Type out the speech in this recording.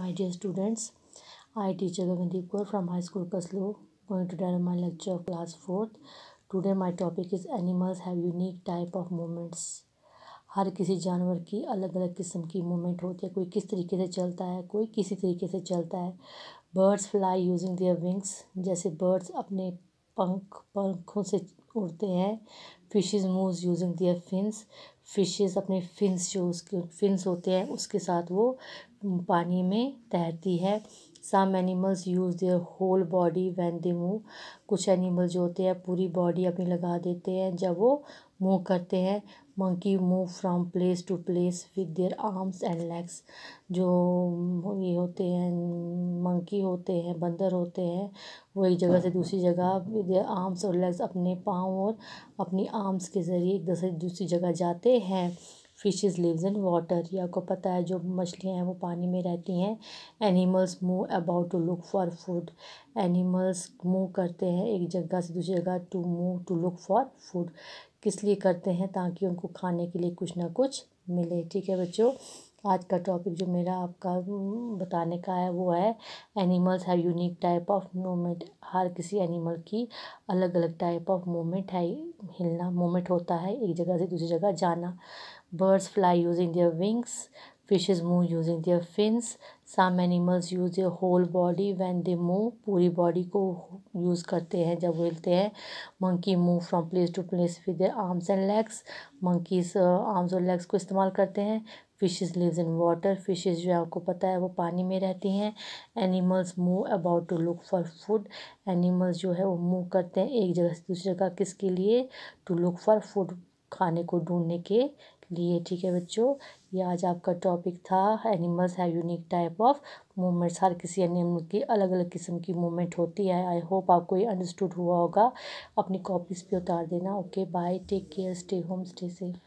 my dear students I teacher Gagandeep Kaur from high school कसलो going to deal my lecture class fourth today my topic is animals have unique type of movements हर किसी जानवर की अलग अलग किस्म की मूवमेंट होती है कोई किस तरीके से चलता है कोई किसी तरीके से चलता है birds fly using their wings जैसे बर्ड्स अपने पंख पंखों से उड़ते हैं fishes move using their fins fishes अपने फिन्स जो उसके फिन्स होते हैं उसके साथ वो पानी में तैरती है some animals use their whole body when they move कुछ एनिमल जो होते हैं पूरी बॉडी अपनी लगा देते हैं जब वो मूव करते हैं monkey move from place to place with their arms and legs जो ये होते हैं मंकी होते हैं बंदर होते हैं वो एक जगह से दूसरी जगह आर्म्स और लेग्स अपने पाँव और अपनी आर्म्स के ज़रिए एक दूसरे दूसरी जगह जाते हैं फिशेस लिव्स इन वाटर या आपको पता है जो मछलियाँ हैं वो पानी में रहती हैं animals move about to look for food animals move करते हैं एक जगह से दूसरी जगह to move to look for food किस लिए करते हैं ताकि उनको खाने के लिए कुछ ना कुछ मिले ठीक है बच्चों आज का टॉपिक जो मेरा आपका हम्म, बताने का है वो है animals have unique type of moment हर किसी एनिमल की अलग अलग टाइप ऑफ मोमेंट है हिलना मोमेंट होता है एक जगह से दूसरी जगह जाना birds fly using their wings fishes move using their fins some animals use their whole body when they move पूरी बॉडी को यूज़ करते हैं जब हिलते हैं monkey move from place to place with their arms and legs monkeys arms और legs को इस्तेमाल करते हैं fishes live in water fishes जो है आपको पता है वो पानी में रहती हैं animals move about to look for food animals जो है वो मूव करते हैं एक जगह से दूसरी जगह किसके लिए टू लुक फॉर फूड खाने को ढूंढने के लिए ठीक है बच्चों ये आज आपका टॉपिक था animals have unique type of movements हर किसी एनिमल की अलग अलग किस्म की मूवमेंट होती है आई होप आपको ये अंडरस्टूड हुआ होगा अपनी कॉपीज़ पे उतार देना okay bye take care stay home stay safe